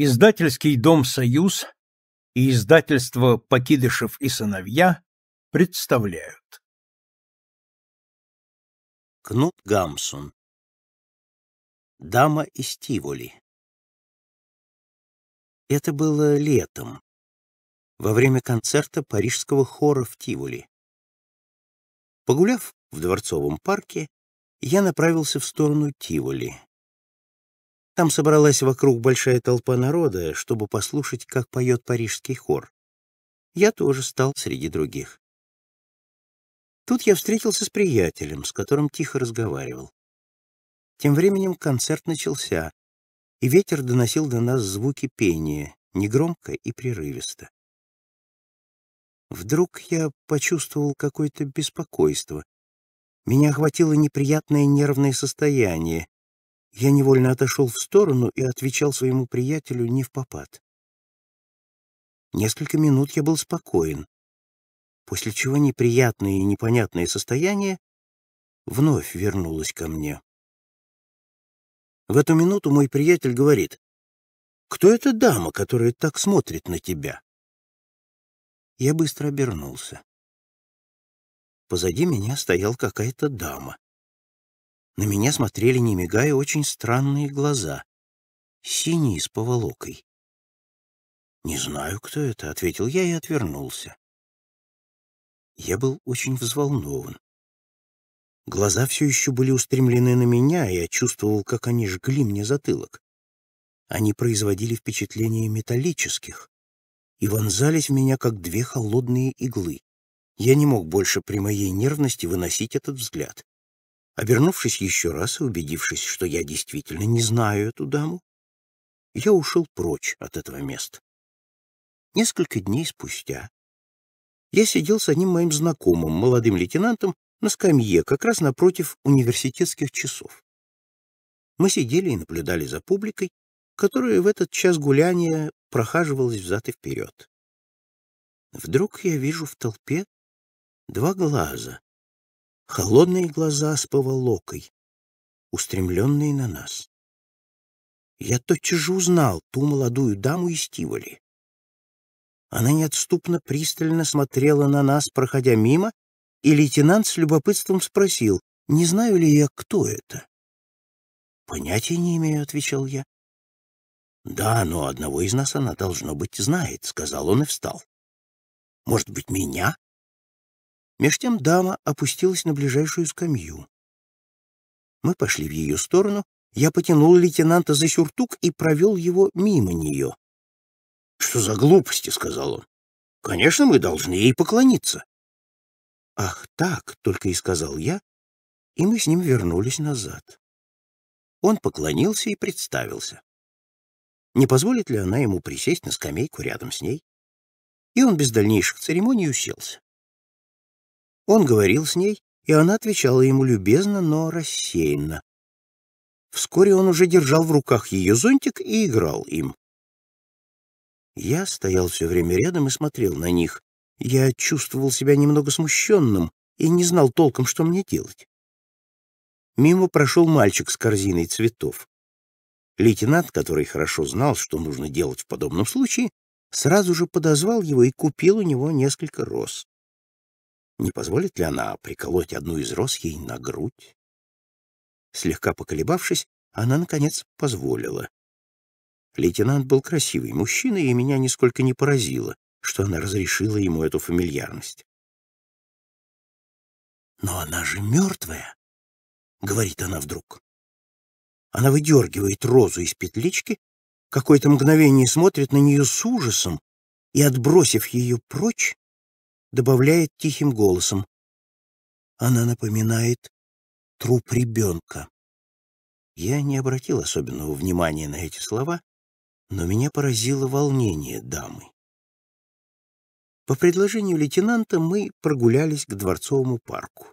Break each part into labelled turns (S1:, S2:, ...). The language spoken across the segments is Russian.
S1: Издательский дом «Союз» и издательство «Покидышев и сыновья» представляют. Кнут Гамсун Дама из Тиволи Это было летом, во время концерта
S2: парижского хора в Тиволи. Погуляв в Дворцовом парке, я направился в сторону Тиволи. Там собралась вокруг большая толпа народа, чтобы послушать, как поет парижский хор. Я тоже стал среди других. Тут я встретился с приятелем, с которым тихо разговаривал. Тем временем концерт начался, и ветер доносил до нас звуки пения, негромко и прерывисто. Вдруг я почувствовал какое-то беспокойство. Меня охватило неприятное нервное состояние, я невольно отошел в сторону и отвечал своему приятелю не в попад. Несколько минут я был спокоен,
S1: после чего неприятное и непонятное состояние вновь вернулось ко мне. В эту минуту мой приятель говорит, «Кто эта дама, которая так смотрит на тебя?»
S2: Я быстро обернулся. Позади меня стоял какая-то дама. На меня смотрели, не мигая, очень странные глаза, синие с поволокой. «Не знаю, кто это», — ответил я и отвернулся.
S1: Я был очень взволнован. Глаза
S2: все еще были устремлены на меня, и я чувствовал, как они жгли мне затылок. Они производили впечатление металлических и вонзались в меня, как две холодные иглы. Я не мог больше при моей нервности выносить этот взгляд. Обернувшись еще раз и убедившись, что я действительно не знаю эту даму, я ушел прочь от этого места. Несколько дней спустя я сидел с одним моим знакомым, молодым лейтенантом, на скамье, как раз напротив университетских часов. Мы сидели и наблюдали за публикой, которая в этот час гуляния прохаживалась взад и вперед. Вдруг я вижу в толпе два глаза, холодные глаза
S1: с поволокой, устремленные на нас. Я тотчас
S2: же узнал ту молодую даму из Тиволи. Она неотступно пристально смотрела на нас, проходя мимо, и лейтенант с любопытством спросил, не знаю ли я, кто это. «Понятия не имею», — отвечал я. «Да, но одного из нас она, должно быть, знает», — сказал он и встал. «Может быть, меня?» Меж тем дама опустилась на ближайшую скамью. Мы пошли в ее сторону, я потянул лейтенанта за сюртук и провел его мимо нее. «Что за глупости?» — сказал он. «Конечно, мы
S1: должны ей поклониться». «Ах так!» — только и сказал я, и
S2: мы с ним вернулись назад. Он поклонился и представился. Не позволит ли она ему присесть на скамейку рядом с ней? И он без дальнейших церемоний уселся. Он говорил с ней, и она отвечала ему любезно, но рассеянно. Вскоре он уже держал в руках ее зонтик и играл им. Я стоял все время рядом и смотрел на них. Я чувствовал себя немного смущенным и не знал толком, что мне делать. Мимо прошел мальчик с корзиной цветов. Лейтенант, который хорошо знал, что нужно делать в подобном случае, сразу же подозвал его и купил у него несколько роз. Не позволит ли она приколоть одну из роз ей на грудь? Слегка поколебавшись, она, наконец, позволила. Лейтенант был красивый мужчина, и меня нисколько не поразило, что она разрешила ему эту фамильярность.
S1: «Но она же мертвая!»
S2: — говорит она вдруг. Она выдергивает розу из петлички, какое-то мгновение смотрит на нее с ужасом и, отбросив ее прочь,
S1: добавляет тихим голосом. Она напоминает труп ребенка. Я не обратил особенного внимания на эти слова,
S2: но меня поразило волнение дамы. По предложению лейтенанта мы прогулялись к Дворцовому парку.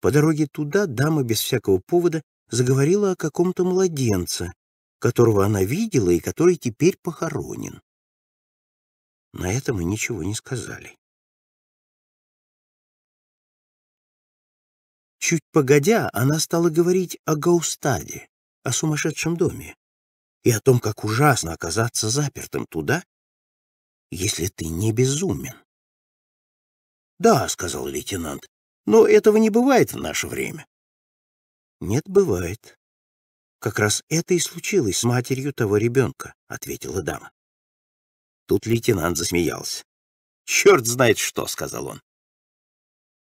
S2: По дороге туда дама без всякого повода заговорила о каком-то младенце, которого она видела и который теперь похоронен. На это мы ничего не
S1: сказали. Чуть
S2: погодя, она стала говорить о Гаустаде, о сумасшедшем доме, и о том, как ужасно оказаться запертым туда, если ты не безумен. «Да», — сказал лейтенант, — «но этого не бывает в наше время».
S1: «Нет, бывает. Как раз это и случилось с матерью того ребенка», — ответила дама. Тут лейтенант засмеялся. «Черт знает что», — сказал он.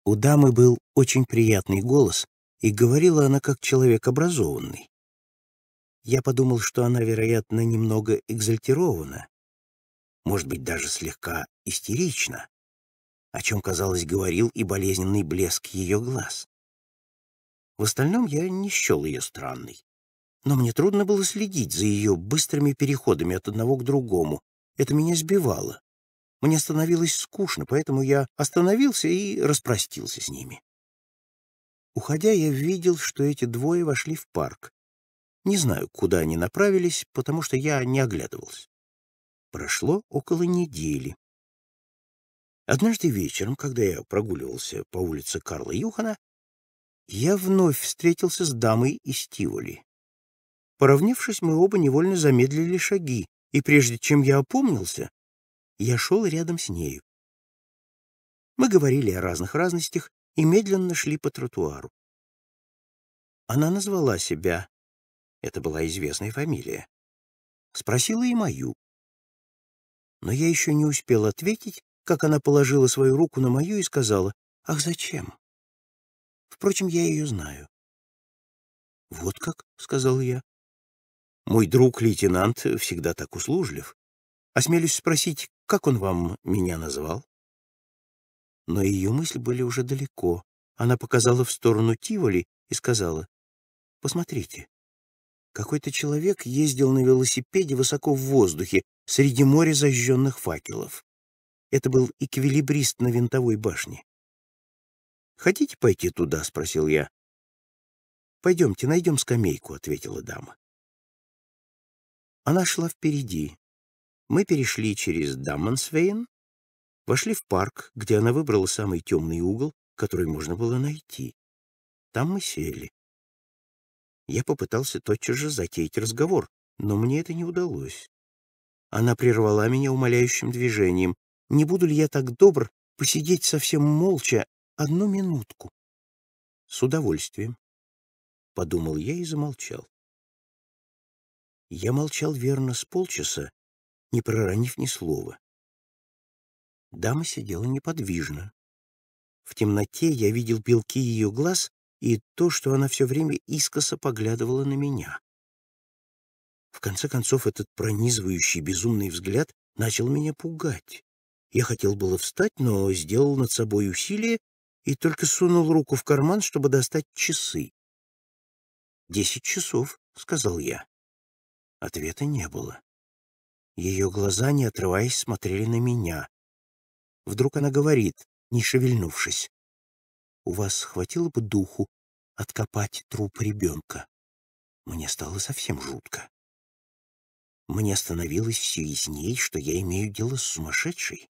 S2: У дамы был очень приятный голос, и говорила она как человек образованный. Я подумал, что она, вероятно, немного экзальтирована, может быть, даже слегка истерична, о чем, казалось, говорил и болезненный блеск ее глаз. В остальном я не счел ее странной. Но мне трудно было следить за ее быстрыми переходами от одного к другому. Это меня сбивало. Мне становилось скучно, поэтому я остановился и распростился с ними. Уходя, я видел, что эти двое вошли в парк. Не знаю, куда они направились, потому что я не оглядывался. Прошло около недели. Однажды вечером, когда я прогуливался по улице Карла Юхана, я вновь встретился с дамой из Тиволи. Поравнявшись, мы оба невольно замедлили шаги, и прежде чем я опомнился, я шел рядом с нею. Мы говорили о разных разностях и медленно шли по тротуару.
S1: Она назвала себя, это была известная фамилия,
S2: спросила и мою. Но я еще не успел ответить, как она положила свою руку на мою и сказала, «Ах, зачем?» Впрочем, я ее знаю. «Вот как?» — сказал я. «Мой друг-лейтенант всегда так услужлив. Осмелюсь спросить, как он вам меня назвал?» Но ее мысли были уже далеко. Она показала в сторону Тиволи и сказала, «Посмотрите, какой-то человек ездил на велосипеде высоко в воздухе, среди моря зажженных факелов. Это был эквилибрист на винтовой башне. «Хотите пойти туда?» — спросил я.
S1: «Пойдемте, найдем скамейку», — ответила дама.
S2: Она шла впереди, мы перешли через Даммансвейн, вошли в парк, где она выбрала самый темный угол, который можно было найти. Там мы сели. Я попытался тотчас же затеять разговор, но мне это не удалось. Она прервала меня умоляющим движением. «Не буду ли я так добр посидеть совсем молча одну минутку?» «С удовольствием»,
S1: — подумал я и замолчал. Я молчал
S2: верно с полчаса, не проронив ни слова. Дама сидела неподвижно. В темноте я видел белки ее глаз и то, что она все время искоса поглядывала на меня. В конце концов, этот пронизывающий безумный взгляд начал меня пугать. Я хотел было встать, но сделал над собой усилие и только сунул руку в карман, чтобы достать часы. «Десять часов», — сказал я. Ответа не было. Ее глаза, не отрываясь, смотрели на меня. Вдруг она говорит, не шевельнувшись. «У вас хватило бы духу
S1: откопать труп ребенка?» Мне стало совсем жутко.
S2: Мне становилось все из ясней, что я имею дело с сумасшедшей.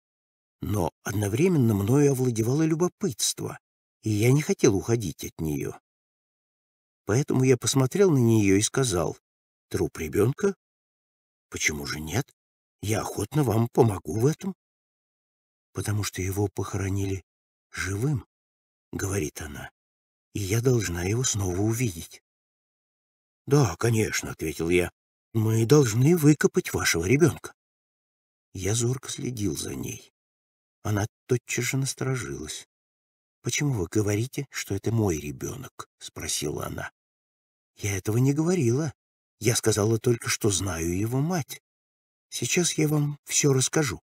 S2: Но одновременно мною овладевало любопытство, и я не хотел уходить от нее. Поэтому я посмотрел на нее и сказал, «Труп ребенка?
S1: Почему же нет? Я охотно вам помогу в этом. Потому что его похоронили живым, говорит она, и я должна его снова увидеть. Да, конечно, ответил я. Мы должны
S2: выкопать вашего ребенка. Я зорко следил за ней. Она тотчас же насторожилась. «Почему вы говорите, что это мой ребенок?» — спросила она. «Я этого не говорила. Я сказала только, что знаю его мать. Сейчас я вам все расскажу.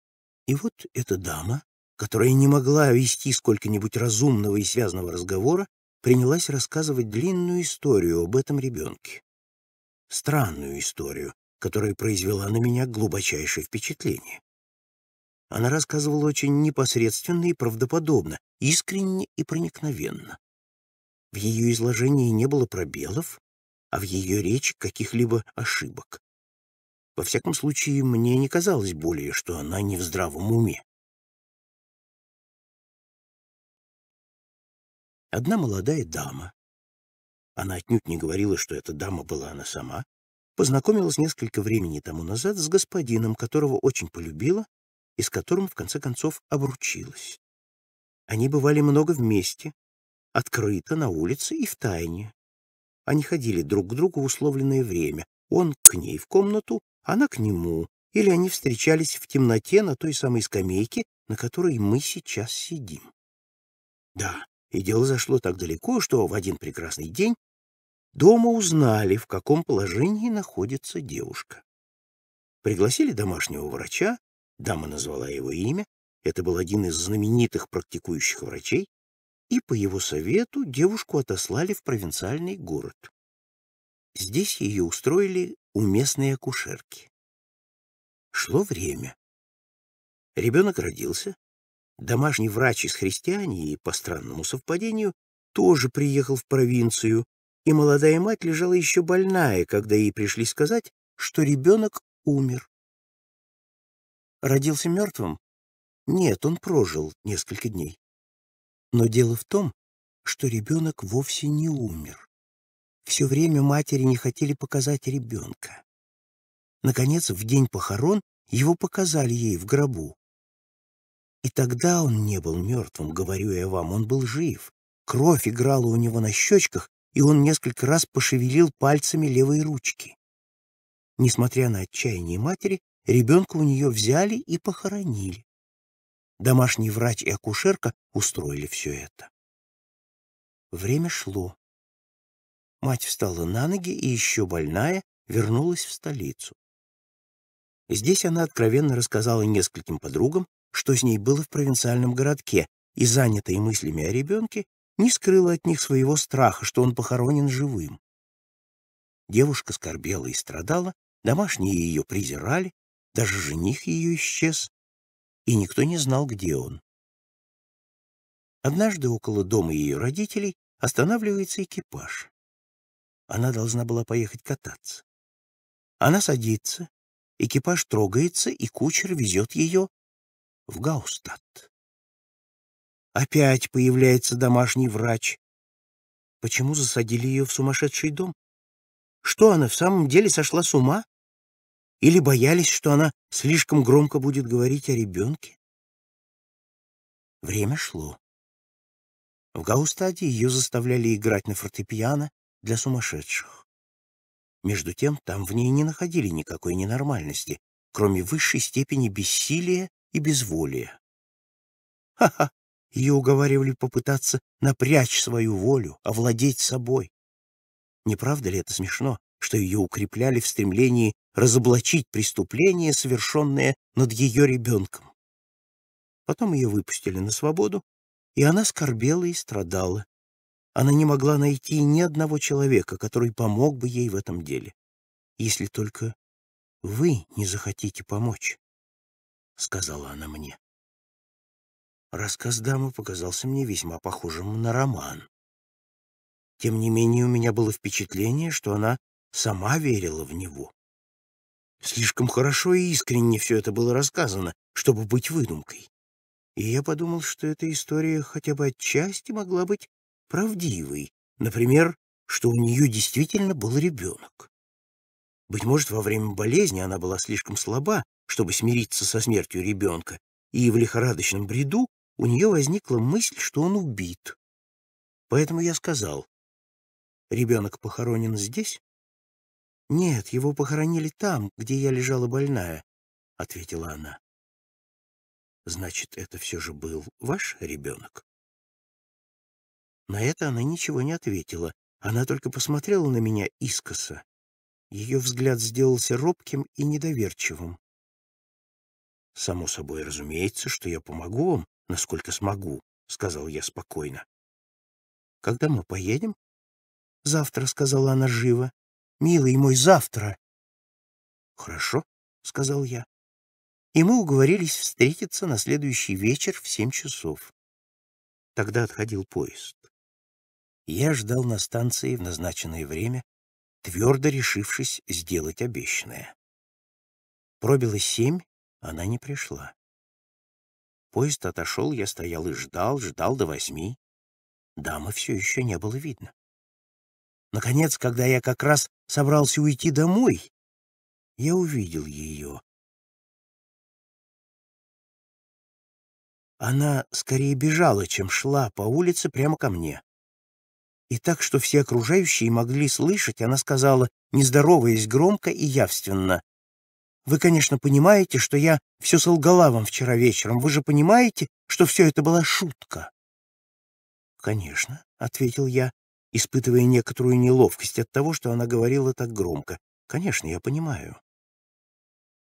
S2: И вот эта дама, которая не могла вести сколько-нибудь разумного и связанного разговора, принялась рассказывать длинную историю об этом ребенке. Странную историю, которая произвела на меня глубочайшее впечатление. Она рассказывала очень непосредственно и правдоподобно, искренне и проникновенно. В ее изложении не было пробелов, а в ее речи каких-либо ошибок. Во всяком случае, мне не казалось более, что она не в здравом уме.
S1: Одна молодая дама,
S2: она отнюдь не говорила, что эта дама была она сама, познакомилась несколько времени тому назад с господином, которого очень полюбила и с которым, в конце концов, обручилась. Они бывали много вместе, открыто, на улице и в тайне, они ходили друг к другу в условленное время. Он к ней в комнату, она к нему. Или они встречались в темноте на той самой скамейке, на которой мы сейчас сидим. Да, и дело зашло так далеко, что в один прекрасный день дома узнали, в каком положении находится девушка. Пригласили домашнего врача, дама назвала его имя, это был один из знаменитых практикующих врачей, и по его совету девушку отослали в провинциальный город. Здесь ее устроили у местной акушерки. Шло время. Ребенок родился. Домашний врач из христиании, по странному совпадению, тоже приехал в провинцию, и молодая мать лежала еще больная, когда ей пришли сказать, что ребенок умер. Родился мертвым? Нет, он прожил несколько дней. Но дело в том, что ребенок вовсе не умер. Все время матери не хотели показать ребенка. Наконец, в день похорон его показали ей в гробу. И тогда он не был мертвым, говорю я вам, он был жив. Кровь играла у него на щечках, и он несколько раз пошевелил пальцами левой ручки. Несмотря на отчаяние матери, ребенка у нее взяли и похоронили. Домашний врач и акушерка устроили все это. Время шло. Мать встала на ноги и еще больная вернулась в столицу. Здесь она откровенно рассказала нескольким подругам, что с ней было в провинциальном городке, и, занятая мыслями о ребенке, не скрыла от них своего страха, что он похоронен живым. Девушка скорбела и страдала, домашние ее презирали, даже жених ее исчез, и никто не знал, где он. Однажды около дома ее родителей останавливается
S1: экипаж.
S2: Она должна была поехать кататься. Она садится, экипаж трогается, и кучер везет ее в Гаустат. Опять появляется домашний врач. Почему засадили ее в сумасшедший дом? Что она в самом деле сошла с ума? Или боялись, что она слишком громко будет говорить о ребенке? Время шло. В Гаустаде ее заставляли играть на фортепиано для сумасшедших. Между тем, там в ней не находили никакой ненормальности, кроме высшей степени бессилия и безволия. Ха-ха! Ее уговаривали попытаться напрячь свою волю, овладеть собой. Не правда ли это смешно? что ее укрепляли в стремлении разоблачить преступление, совершенное над ее ребенком. Потом ее выпустили на свободу, и она скорбела и страдала. Она не могла найти ни одного человека, который помог бы ей в этом деле. Если только вы не захотите помочь, — сказала она мне. Рассказ дамы показался мне весьма похожим на роман. Тем не менее, у меня было впечатление, что она сама верила в него. Слишком хорошо и искренне все это было рассказано, чтобы быть выдумкой. И я подумал, что эта история хотя бы отчасти могла быть правдивой. Например, что у нее действительно был ребенок. Быть может, во время болезни она была слишком слаба, чтобы смириться со смертью ребенка, и в лихорадочном бреду у нее возникла мысль, что он убит. Поэтому я сказал, ребенок похоронен здесь, «Нет, его похоронили там, где я лежала больная», — ответила она. «Значит, это все же был ваш ребенок?» На это она ничего не ответила. Она только посмотрела на меня искоса. Ее взгляд сделался робким и недоверчивым. «Само собой разумеется, что я помогу вам,
S1: насколько смогу», — сказал я спокойно. «Когда мы поедем?»
S2: «Завтра», — сказала она живо милый мой, завтра». «Хорошо», — сказал я. И мы уговорились встретиться на следующий вечер в семь часов. Тогда отходил поезд. Я ждал на станции в назначенное время, твердо решившись сделать обещанное. Пробило семь, она не пришла. Поезд отошел, я стоял и ждал, ждал до восьми. Дамы все еще не было видно. Наконец, когда я как раз собрался уйти домой, я увидел
S1: ее. Она
S2: скорее бежала, чем шла по улице прямо ко мне. И так, что все окружающие могли слышать, она сказала, не здороваясь громко и явственно, «Вы, конечно, понимаете, что я все солгала вам вчера вечером. Вы же понимаете, что все это была шутка?» «Конечно», — ответил я испытывая некоторую неловкость от того, что она говорила так громко. «Конечно, я понимаю».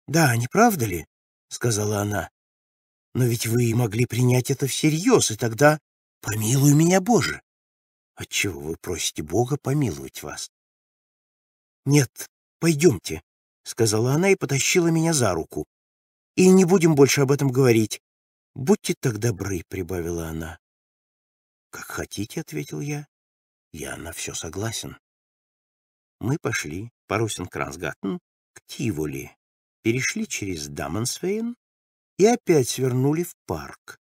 S2: «Да, не правда ли?» — сказала она. «Но ведь вы могли принять это всерьез, и тогда помилуй меня, Боже!» «Отчего вы просите Бога помиловать вас?» «Нет, пойдемте», — сказала она и потащила меня за руку. «И не будем больше об этом говорить. Будьте так добры», — прибавила она. «Как хотите», — ответил я. Я на все согласен. Мы пошли по Росенкрансгаттен к Тиволи, перешли через Дамансвейн и опять свернули в парк.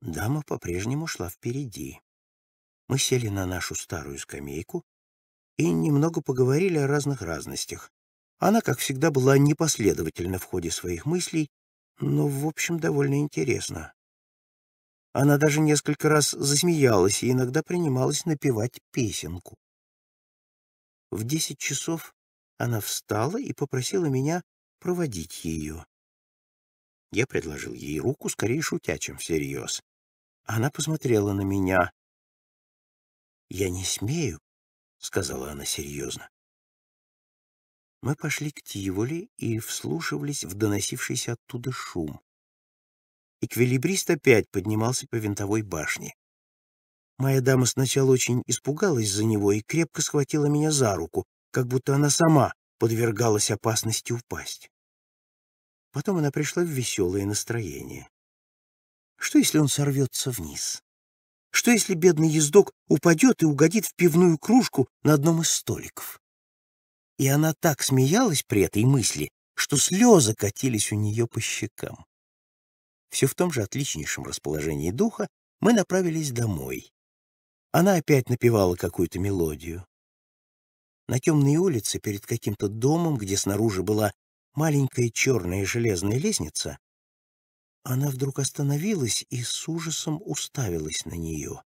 S2: Дама по-прежнему шла впереди. Мы сели на нашу старую скамейку и немного поговорили о разных разностях. Она, как всегда, была непоследовательна в ходе своих мыслей, но, в общем, довольно интересно. Она даже несколько раз засмеялась и иногда принималась напевать песенку. В десять часов она встала и попросила меня проводить ее. Я предложил ей руку, скорее шутя,
S1: чем всерьез. Она посмотрела на меня. «Я не смею», — сказала она серьезно. Мы пошли к Тиволи
S2: и вслушивались в доносившийся оттуда шум. Эквилибрист опять поднимался по винтовой башне. Моя дама сначала очень испугалась за него и крепко схватила меня за руку, как будто она сама подвергалась опасности упасть. Потом она пришла в веселое настроение. Что, если он сорвется вниз? Что, если бедный ездок упадет и угодит в пивную кружку на одном из столиков? И она так смеялась при этой мысли, что слезы катились у нее по щекам все в том же отличнейшем расположении духа, мы направились домой. Она опять напевала какую-то мелодию. На темной улице перед каким-то домом, где снаружи была маленькая черная железная лестница, она вдруг остановилась и с ужасом уставилась на нее.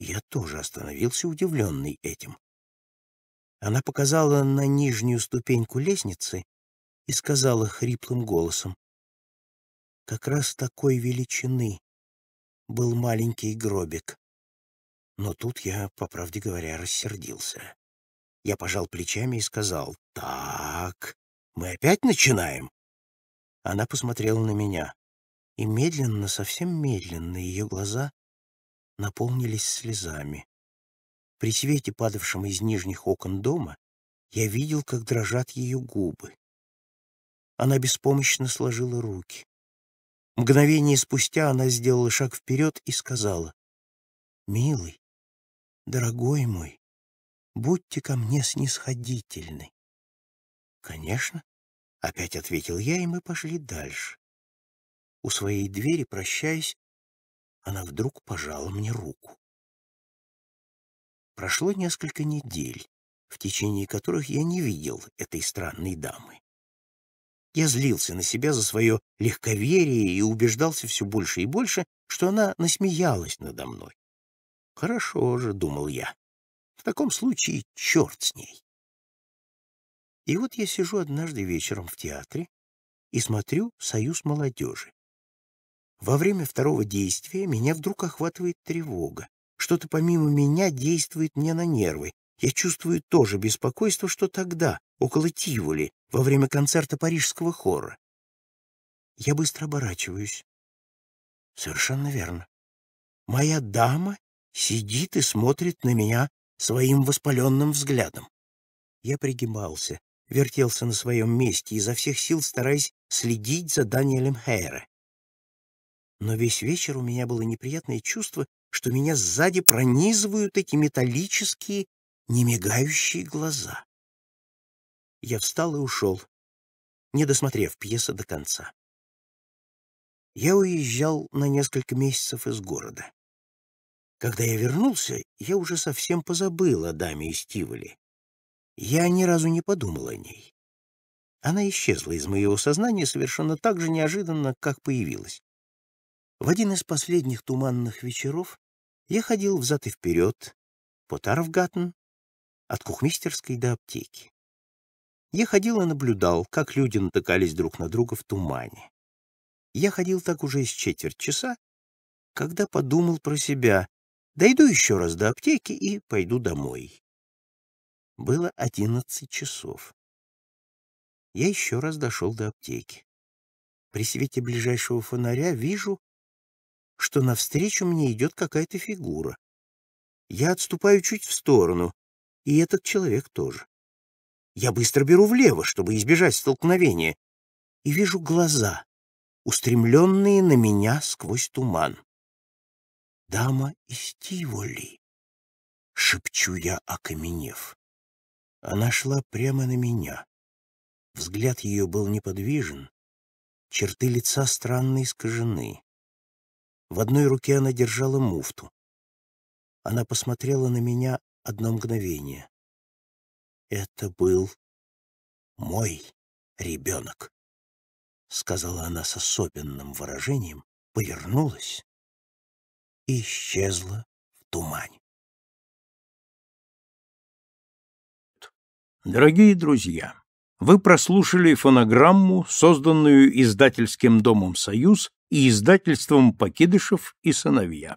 S2: Я тоже остановился, удивленный этим. Она показала на нижнюю ступеньку лестницы и сказала хриплым голосом, как раз такой величины был маленький гробик. Но тут я, по правде говоря, рассердился. Я пожал плечами и сказал, «Так, мы опять начинаем?» Она посмотрела на меня, и медленно, совсем медленно ее глаза наполнились слезами. При свете, падавшем из нижних окон дома, я видел, как дрожат ее губы. Она беспомощно сложила руки. Мгновение
S1: спустя она сделала шаг вперед и сказала, «Милый, дорогой мой, будьте ко мне снисходительны».
S2: «Конечно», — опять ответил я, и мы пошли дальше. У своей двери, прощаясь, она вдруг пожала мне руку. Прошло несколько недель, в течение которых я не видел этой странной дамы. Я злился на себя за свое легковерие и убеждался все больше и больше, что она насмеялась надо мной. «Хорошо же», — думал я, — «в таком случае черт с ней». И вот я сижу однажды вечером в театре и смотрю «Союз молодежи». Во время второго действия меня вдруг охватывает тревога. Что-то помимо меня действует мне на нервы, я чувствую то же беспокойство, что тогда, около Тиволи, во время концерта парижского хора. Я быстро оборачиваюсь. Совершенно верно. Моя дама сидит и смотрит на меня своим воспаленным взглядом. Я пригибался, вертелся на своем месте, изо всех сил стараясь следить за Даниэлем Хейре. Но весь вечер у меня было неприятное чувство, что меня сзади пронизывают эти металлические немигающие глаза. Я встал и
S1: ушел, не досмотрев пьесы до конца. Я
S2: уезжал на несколько месяцев из города. Когда я вернулся, я уже совсем позабыл о даме из Тиволи. Я ни разу не подумал о ней. Она исчезла из моего сознания совершенно так же неожиданно, как появилась. В один из последних туманных вечеров я ходил взад и вперед по Тарфгаттен от кухмистерской до аптеки. Я ходил и наблюдал, как люди натыкались друг на друга в тумане. Я ходил так уже из четверть часа, когда подумал про себя, дойду еще раз до аптеки и пойду домой. Было одиннадцать часов. Я еще раз дошел до аптеки. При свете ближайшего фонаря вижу, что навстречу мне идет какая-то фигура. Я отступаю чуть в сторону. И этот человек тоже. Я быстро беру влево, чтобы избежать столкновения, и вижу глаза, устремленные на меня сквозь туман. «Дама из Тиволи», — шепчу я, окаменев. Она шла прямо на меня. Взгляд ее был неподвижен, черты лица странно искажены. В одной руке она держала муфту. Она посмотрела на
S1: меня одно мгновение. «Это был мой ребенок», — сказала она с особенным выражением, повернулась и исчезла в тумане.
S2: Дорогие друзья, вы прослушали фонограмму, созданную издательским домом «Союз» и издательством «Покидышев и сыновья»